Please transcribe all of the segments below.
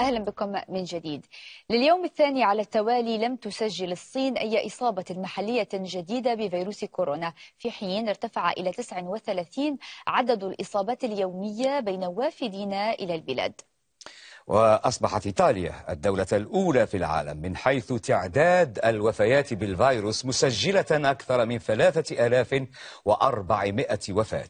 أهلا بكم من جديد لليوم الثاني على التوالي لم تسجل الصين أي إصابة محلية جديدة بفيروس كورونا في حين ارتفع إلى 39 عدد الإصابات اليومية بين وافدين إلى البلاد وأصبحت إيطاليا الدولة الأولى في العالم من حيث تعداد الوفيات بالفيروس مسجلة أكثر من 3400 وفاة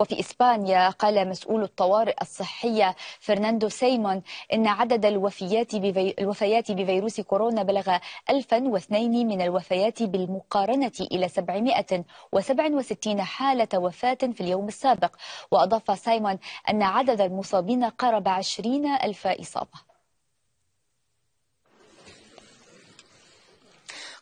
وفي إسبانيا قال مسؤول الطوارئ الصحية فرناندو سيمون إن عدد الوفيات بفي... الوفيات بفيروس كورونا بلغ 1002 من الوفيات بالمقارنة إلى 767 حالة وفاة في اليوم السابق وأضاف سايمون أن عدد المصابين قرب عشرين ألف إصابة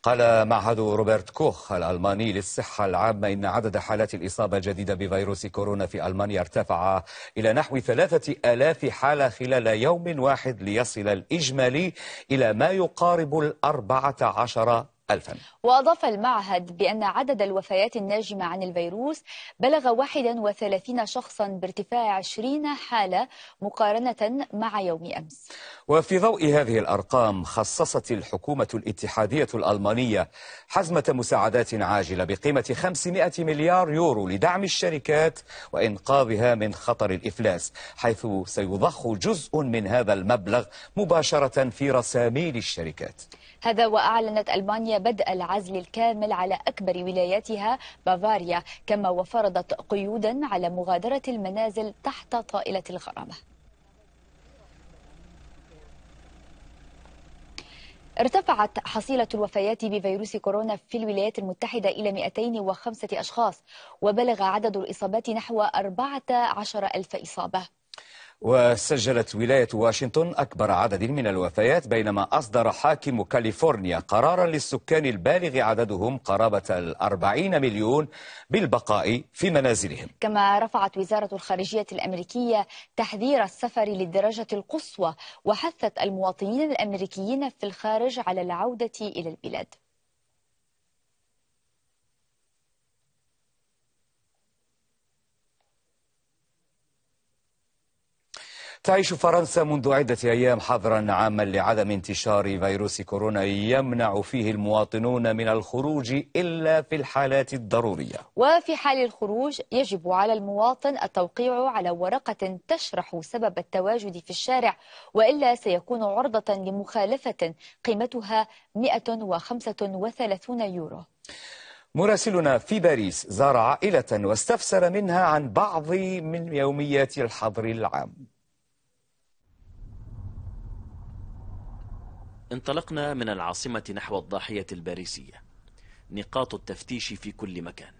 قال معهد روبرت كوخ الألماني للصحة العامة إن عدد حالات الإصابة الجديدة بفيروس كورونا في ألمانيا ارتفع إلى نحو ثلاثة ألاف حالة خلال يوم واحد ليصل الإجمالي إلى ما يقارب الأربعة عشر ألفا وأضاف المعهد بأن عدد الوفيات الناجمة عن الفيروس بلغ 31 شخصا بارتفاع 20 حالة مقارنة مع يوم أمس وفي ضوء هذه الأرقام خصصت الحكومة الاتحادية الألمانية حزمة مساعدات عاجلة بقيمة 500 مليار يورو لدعم الشركات وإنقاذها من خطر الإفلاس حيث سيضخ جزء من هذا المبلغ مباشرة في رساميل الشركات هذا وأعلنت ألمانيا بدء العزل الكامل على أكبر ولاياتها بافاريا كما وفرضت قيودا على مغادرة المنازل تحت طائلة الغرامة ارتفعت حصيلة الوفيات بفيروس كورونا في الولايات المتحدة إلى 205 أشخاص وبلغ عدد الإصابات نحو 14 ألف إصابة وسجلت ولاية واشنطن أكبر عدد من الوفيات بينما أصدر حاكم كاليفورنيا قرارا للسكان البالغ عددهم قرابة الأربعين مليون بالبقاء في منازلهم كما رفعت وزارة الخارجية الأمريكية تحذير السفر للدرجة القصوى وحثت المواطنين الأمريكيين في الخارج على العودة إلى البلاد تعيش فرنسا منذ عدة أيام حظرا عاما لعدم انتشار فيروس كورونا يمنع فيه المواطنون من الخروج إلا في الحالات الضرورية وفي حال الخروج يجب على المواطن التوقيع على ورقة تشرح سبب التواجد في الشارع وإلا سيكون عرضة لمخالفة قيمتها 135 يورو مراسلنا في باريس زار عائلة واستفسر منها عن بعض من يوميات الحظر العام انطلقنا من العاصمة نحو الضاحية الباريسية نقاط التفتيش في كل مكان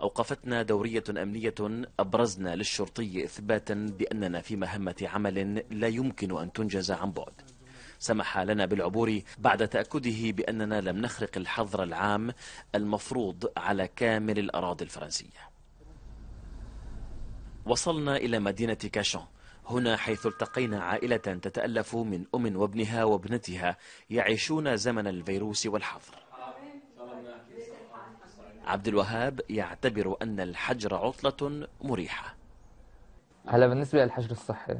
أوقفتنا دورية أمنية أبرزنا للشرطي إثباتا بأننا في مهمة عمل لا يمكن أن تنجز عن بعد سمح لنا بالعبور بعد تأكده بأننا لم نخرق الحظر العام المفروض على كامل الأراضي الفرنسية وصلنا إلى مدينة كاشون هنا حيث التقينا عائلة تتألف من أم وابنها وابنتها يعيشون زمن الفيروس والحظر عبد الوهاب يعتبر أن الحجر عطلة مريحة هلا بالنسبة للحجر الصحي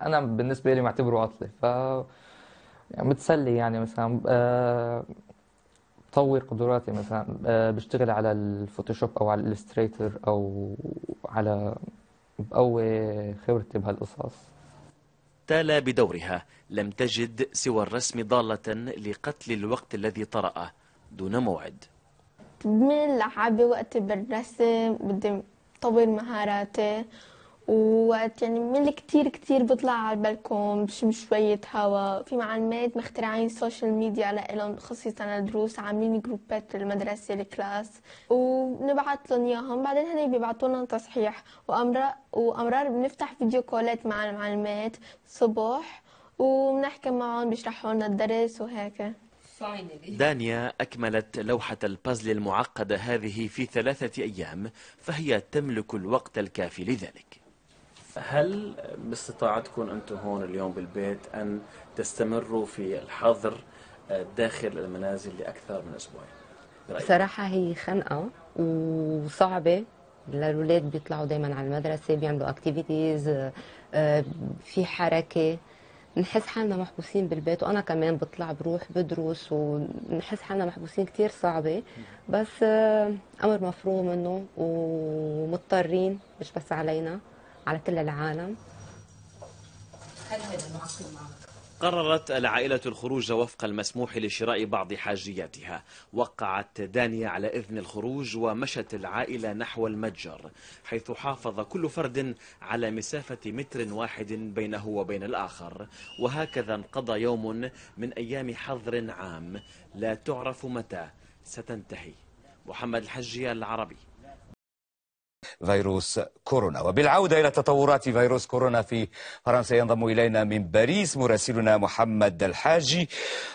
أنا بالنسبة لي معتبره عطلة ف بتسلي يعني, يعني مثلا بطور آه، قدراتي مثلا آه، بشتغل على الفوتوشوب أو على الإلستريتر أو على بقوي خبرتي بهالقصص تالا بدورها لم تجد سوى الرسم ضالة لقتل الوقت الذي طرأه دون موعد من لحابي وقتي بالرسم بدي طور مهاراتي ويعني من كتير كتير بطلع على البلكون بشم شوية هوا في معلمات مخترعين سوشيال ميديا لإلهم خصيصا الدروس عاملين جروبات للمدرسة الكلاس وبنبعت لهم إياهم بعدين هني بيبعتوا لنا تصحيح وأمرار, وأمرار بنفتح فيديو كولات مع المعلمات صبح وبنحكي معهم بيشرحوا لنا الدرس وهيك دانيا أكملت لوحة البازل المعقدة هذه في ثلاثة أيام فهي تملك الوقت الكافي لذلك هل باستطاعتكم أنتم هون اليوم بالبيت أن تستمروا في الحظر آه، داخل المنازل لأكثر من أسبوعين إيه بصراحة هي خنقة وصعبة للولاد بيطلعوا دايما على المدرسة بيعملوا اكتيفيتيز آه، آه، في حركة نحس حالنا محبوسين بالبيت وانا كمان بطلع بروح بدرس ونحس حالنا محبوسين كثير صعبة بس امر مفروغ منه ومضطرين مش بس علينا على كل العالم قررت العائلة الخروج وفق المسموح لشراء بعض حاجياتها وقعت دانيا على إذن الخروج ومشت العائلة نحو المتجر حيث حافظ كل فرد على مسافة متر واحد بينه وبين الآخر وهكذا انقضى يوم من أيام حظر عام لا تعرف متى ستنتهي محمد الحجي العربي فيروس كورونا وبالعودة إلى تطورات فيروس كورونا في فرنسا ينضم إلينا من باريس مراسلنا محمد الحاجي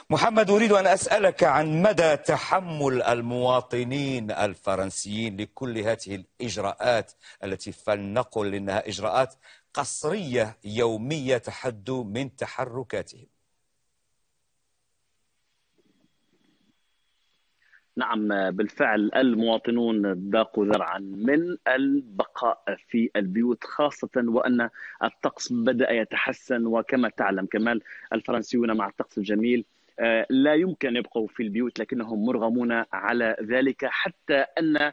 محمد أريد أن أسألك عن مدى تحمل المواطنين الفرنسيين لكل هذه الإجراءات التي فلنقل إنها إجراءات قصرية يومية تحد من تحركاتهم نعم بالفعل المواطنون ذاقوا ذرعا من البقاء في البيوت خاصة وأن الطقس بدأ يتحسن وكما تعلم كمال الفرنسيون مع الطقس الجميل آه، لا يمكن يبقوا في البيوت لكنهم مرغمون على ذلك حتى أن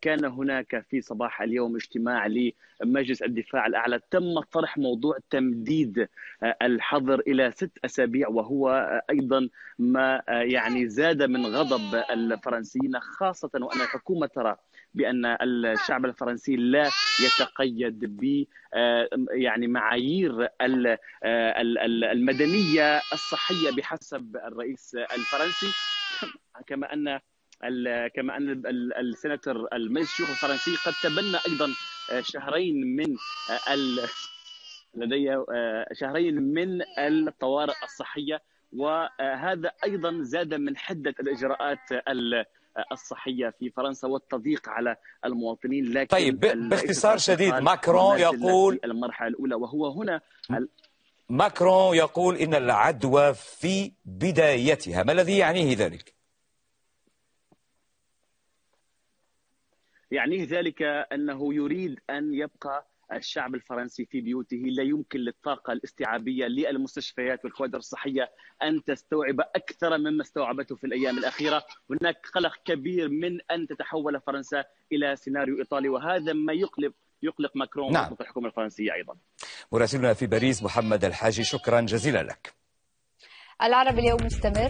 كان هناك في صباح اليوم اجتماع لمجلس الدفاع الاعلى تم طرح موضوع تمديد آه، الحظر الى ست اسابيع وهو آه، ايضا ما آه، يعني زاد من غضب الفرنسيين خاصه وان الحكومه ترى بان الشعب الفرنسي لا يتقيد ب يعني معايير المدنيه الصحيه بحسب الرئيس الفرنسي كما ان كما ان السناتور المجلس الشيوخ الفرنسي قد تبنى ايضا آه، شهرين من آه، لدي آه، شهرين من الطوارئ الصحيه وهذا ايضا زاد من حده الاجراءات الصحيه في فرنسا والتضييق على المواطنين لكن طيب باختصار شديد ماكرون يقول المرحله الاولى وهو هنا ماكرون يقول ان العدوى في بدايتها ما الذي يعنيه ذلك يعنيه ذلك انه يريد ان يبقى الشعب الفرنسي في بيوته لا يمكن للطاقة الاستيعابية للمستشفيات والكوادر الصحية أن تستوعب أكثر مما استوعبته في الأيام الأخيرة هناك قلق كبير من أن تتحول فرنسا إلى سيناريو إيطالي وهذا ما يقلب يقلق ماكرون نعم. الحكومة الفرنسية أيضا مراسلنا في باريس محمد الحاجي شكرا جزيلا لك العرب اليوم مستمر